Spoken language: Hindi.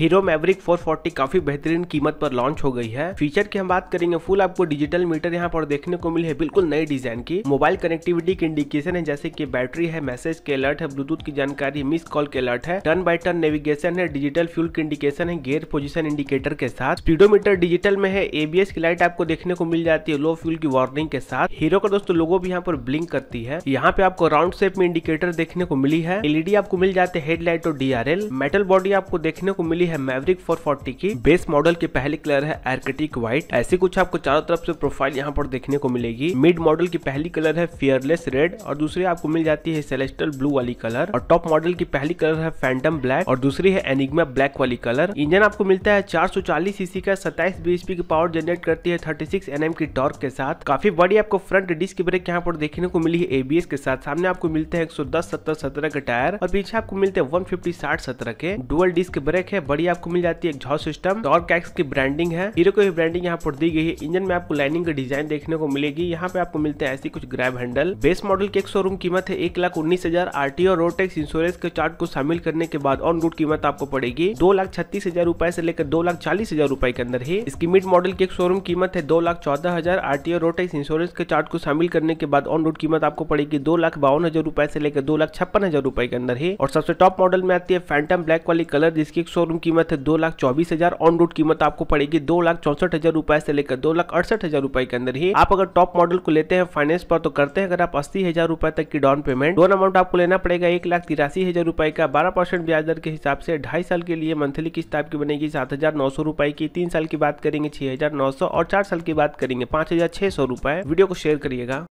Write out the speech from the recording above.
हीरो मैवरिक 440 काफी बेहतरीन कीमत पर लॉन्च हो गई है फीचर की हम बात करेंगे फुल आपको डिजिटल मीटर यहाँ पर देखने को मिले है बिल्कुल नई डिजाइन की मोबाइल कनेक्टिविटी की इंडिकेशन है जैसे कि बैटरी है मैसेज के अलर्ट है ब्लूटूथ की जानकारी मिस कॉल के अलर्ट है टर्न बाय टर्न नेविगेशन है डिजिटल फ्यूल की इंडिकेशन है गेयर पोजिशन इंडिकेटर के साथ स्पीडोमीटर डिजिटल में है एबीएस की लाइट आपको देखने को मिल जाती है लो फ्यूल की वार्निंग के साथ हीरो का दोस्तों लोगो भी यहाँ पर ब्लिंक करती है यहाँ पे आपको राउंड शेप में इंडिकेटर देखने को मिली है एलईडी e आपको मिल जाते हेडलाइट और डीआरएल मेटल बॉडी आपको देखने को मिली मिली है मैवरिक 440 की बेस मॉडल की पहली कलर है एरकेटिक व्हाइट ऐसी कुछ आपको चारों तरफ से प्रोफाइल यहाँ पर देखने को मिलेगी मिड मॉडल की पहली कलर है फियरलेस रेड और दूसरी आपको मिल जाती है सेलेस्टल ब्लू वाली कलर और टॉप मॉडल की पहली कलर है फैंटम ब्लैक और दूसरी है एनिग्मा ब्लैक वाली कलर इंजन आपको मिलता है चार सौ चालीस सीसी का सताइस बीएसपी की पावर जनरेट करती है थर्टी सिक्स की टॉर्क के साथ काफी बड़ी आपको फ्रंट डिस्क ब्रेक यहाँ पर देखने को मिली है एबीएस के साथ सामने आपको मिलते हैं एक सौ दस सत्रह के टायर और पीछे आपको मिलते हैं वन फिफ्टी साठ सत्रह के डुअल डिस्क ब्रेक है बड़ी आपको मिल जाती है एग्जॉस्ट सिस्टम और एक्स की ब्रांडिंग है हीरो की ब्रांडिंग यहाँ पर दी गई है इंजन में आपको लाइनिंग का डिजाइन देखने को मिलेगी यहाँ पे आपको मिलते हैं ऐसी कुछ ग्रैब हैंडल बेस मॉडल की एक शोरूम कीमत है एक लाख उन्नीस हजार आरटीओ और रोड टैक्स इंश्योरेंस के चार्ट को शामिल करने के बाद ऑन रोड कीमत आपको पड़ेगी दो लाख छत्तीस हजार रूपए से लेकर दो लाख चालीस हजार रूपए के अंदर है इसकी मिड मॉडल की एक शोरूम कीमत है दो लाख चौदह हजार R T road tax insurance के चार्ट को शामिल करने के बाद ऑन रोड कीमत आपको पड़ेगी दो लाख बावन हजार रूपए से लेकर दो लाख छप्पन हजार रूपए के अंदर है और सबसे टॉप मॉडल में आती है फैंटम ब्लैक वाली कलर जिसकी एक शोरूम कीमत है दो लाख चौबीस हजार ऑन रोड कीमत आपको पड़ेगी दो लाख चौसठ हजार रुपए से लेकर दो लाख अड़सठ हजार रुपए के अंदर ही आप अगर टॉप मॉडल को लेते हैं फाइनेंस पर तो करते हैं अगर आप अस्सी हजार रुपए तक की डाउन पेमेंट लोन अमाउंट आपको लेना पड़ेगा एक लाख तिरासी हजार रुपए का बारह परसेंट ब्याज दर के हिसाब से ढाई साल के लिए मंथली किस्त आपकी बनेगी सात हजार नौ सौ रुपए की तीन साल की बात करेंगे छह हजार नौ सौ और चार साल की बात करेंगे पांच हजार छह सौ रुपए वीडियो को शेयर करिएगा